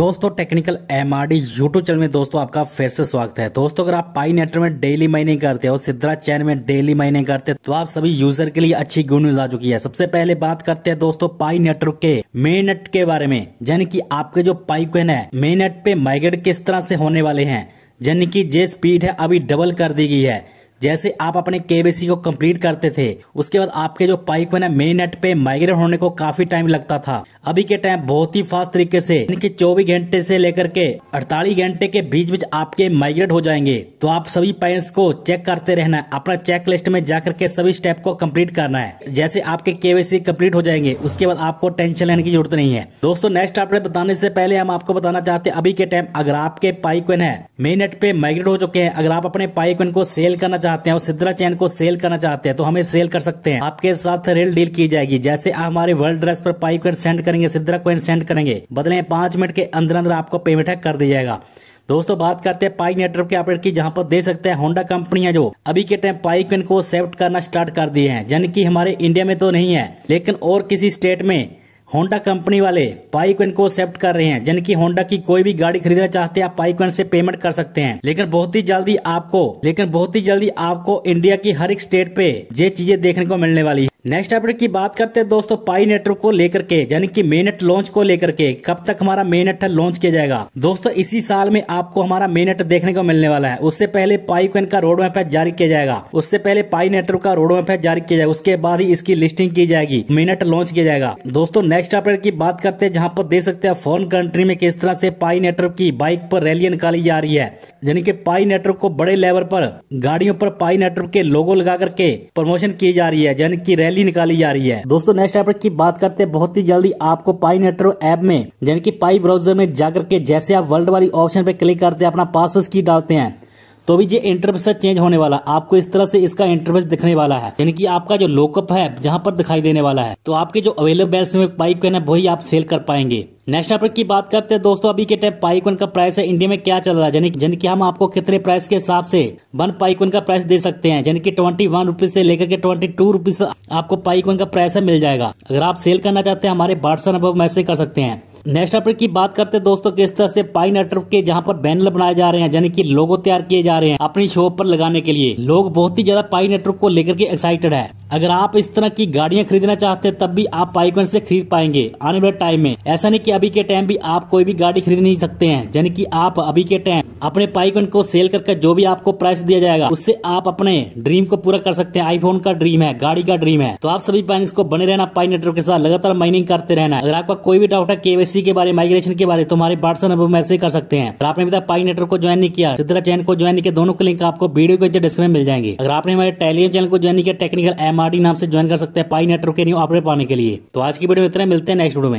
दोस्तों technical M R D YouTube channel में दोस्तों आपका फिर से स्वागत है दोस्तों अगर आप पाई नेटवर्क में डेली माइनिंग करते हो सिद्धरा चैन में डेली माइनिंग करते हो तो आप सभी यूजर के लिए अच्छी गुड न्यूज आ चुकी है सबसे पहले बात करते हैं दोस्तों पाई नेटवर्क के नेट के बारे में यानी कि आपके जो पाई क्वेन है नेट पे माइग्रेट किस तरह से होने वाले है यानी की जे स्पीड है अभी डबल कर दी गई है जैसे आप अपने केबीसी को कंप्लीट करते थे उसके बाद आपके जो पाइप है ना मेन नेट पे माइग्रेट होने को काफी टाइम लगता था अभी के टाइम बहुत ही फास्ट तरीके से कि चौबीस घंटे से लेकर के 48 घंटे के बीच बीच आपके माइग्रेट हो जाएंगे तो आप सभी पेरेंट्स को चेक करते रहना है अपना चेक लिस्ट में जाकर के सभी स्टेप को कंप्लीट करना है जैसे आपके केवाईसी कंप्लीट हो जाएंगे उसके बाद आपको टेंशन लेने की जरूरत नहीं है दोस्तों नेक्स्ट अपडेट बताने से पहले हम आपको बताना चाहते हैं अभी के टाइम अगर आपके पाइक्वेन है मेन नेट पे माइग्रेट हो चुके हैं अगर आप अपने पाइक्वेन को सेल करना चाहते हैं और सिद्धरा चैन को सेल करना चाहते हैं तो हमें सेल कर सकते हैं आपके साथ रेल डील की जाएगी जैसे हमारे वर्ल्ड ड्रेस पर पाइक्वेन सेंड करेंगे सिद्धरा कॉइन सेंड करेंगे बदले पांच मिनट के अंदर अंदर आपको पेमेंट है कर दिया जाएगा दोस्तों बात करते हैं पाइक नेटवर्क के अपडेट की जहां पर दे सकते हैं होंडा कंपनी है जो अभी के टाइम पाइक को एक्सेप्ट करना स्टार्ट कर दिए हैं जन की हमारे इंडिया में तो नहीं है लेकिन और किसी स्टेट में होंडा कंपनी वाले पाइकवेन को एक्सेप्ट कर रहे हैं जन की होंडा की कोई भी गाड़ी खरीदना चाहते हैं आप पाइकवेन से पेमेंट कर सकते हैं लेकिन बहुत ही जल्दी आपको लेकिन बहुत ही जल्दी आपको इंडिया की हर एक स्टेट पे ये चीजें देखने को मिलने वाली है नेक्स्ट अपडेट की बात करते हैं दोस्तों पाई नेटवर्क को लेकर के यानी कि मेनेट लॉन्च को लेकर के कब तक हमारा मेनेट लॉन्च किया जाएगा दोस्तों इसी साल में आपको हमारा मेनेट देखने को मिलने वाला है उससे पहले पाई क्वेन का रोड मैप जारी किया जाएगा उससे पहले पाई नेटवर्क का रोड मैप जारी किया जाएगा उसके बाद ही इसकी लिस्टिंग की जाएगी मेनेट लॉन्च किया जाएगा दोस्तों नेक्स्ट अपडेट की बात करते हैं जहाँ पर देख सकते हैं फॉरन कंट्री में किस तरह से पाई नेटवर्क की बाइक पर रैली निकाली जा रही है यानी कि पाई नेटवर्क को बड़े लेवल पर गाड़ियों पर पाई नेटवर्क के लोगो लगा करके प्रमोशन की जा रही है यानी कि रैली निकाली जा रही है दोस्तों नेक्स्ट ऐप की बात करते हैं बहुत ही जल्दी आपको पाई नेटवर्क ऐप में यानी कि पाई ब्राउजर में जाकर के जैसे आप वर्ल्ड वाली ऑप्शन पे क्लिक करते हैं अपना पासवर्ड की डालते हैं तो अभी ये इंटरफेस चेंज होने वाला आपको इस तरह से इसका इंटरफेस दिखने वाला है यानी कि आपका जो लोकअप है जहाँ पर दिखाई देने वाला है तो आपके जो अवेलेबल पाइप है ना वही आप सेल कर पाएंगे नेक्स्ट टॉपिक की बात करते हैं दोस्तों अभी के टाइम पाइकन का प्राइस है इंडिया में क्या चल रहा है यानी यानी कि हम आपको कितने प्राइस के हिसाब से वन पाइकन का प्राइस दे सकते हैं यानी कि ट्वेंटी वन रुपीज ऐसी लेकर के ट्वेंटी टू रुपीज आपको पाइकन का प्राइस मिल जाएगा अगर आप सेल करना चाहते हैं हमारे व्हाट्सएप नंबर मैसेज कर सकते हैं नेक्स्ट टॉपिक की बात करते हैं दोस्तों किस तरह से पाइन अटर के जहाँ पर बैनर बनाए जा रहे हैं यानी कि लोगो तैयार किए जा रहे हैं अपनी शॉप पर लगाने के लिए लोग बहुत ही ज्यादा पाइन अटर को लेकर के एक्साइटेड है अगर आप इस तरह की गाड़ियाँ खरीदना चाहते हैं तब भी आप पाइकन से खरीद पाएंगे आने वाले टाइम में ऐसा नहीं की अभी के टाइम भी आप कोई भी गाड़ी खरीद नहीं सकते हैं यानी की आप अभी के टाइम अपने पाइकन को सेल करके जो भी आपको प्राइस दिया जाएगा उससे आप अपने ड्रीम को पूरा कर सकते हैं आईफोन का ड्रीम है गाड़ी का ड्रीम है तो आप सभी पाइन को बने रहना पाइन नेटवर्क के साथ लगातार माइनिंग करते रहना अगर आपका कोई भी डाउट है केवल यूपीएससी के बारे माइग्रेशन के बारे तुम्हारे व्हाट्सएप नंबर मैसेज कर सकते हैं अगर आपने बताया पाई नेटवर्क को ज्वाइन नहीं किया सिद्धरा चैनल को ज्वाइन किया दोनों को लिंक आपको वीडियो के नीचे डिस्क्रिप्शन मिल जाएंगे अगर आपने हमारे टेलीग्राम चैनल को ज्वाइन किया टेक्निकल एमआरडी नाम से ज्वाइन कर सकते हैं पाई नेटवर्क के न्यू अपडेट पाने के लिए तो आज की वीडियो इतना मिलते हैं नेक्स्ट वीडियो में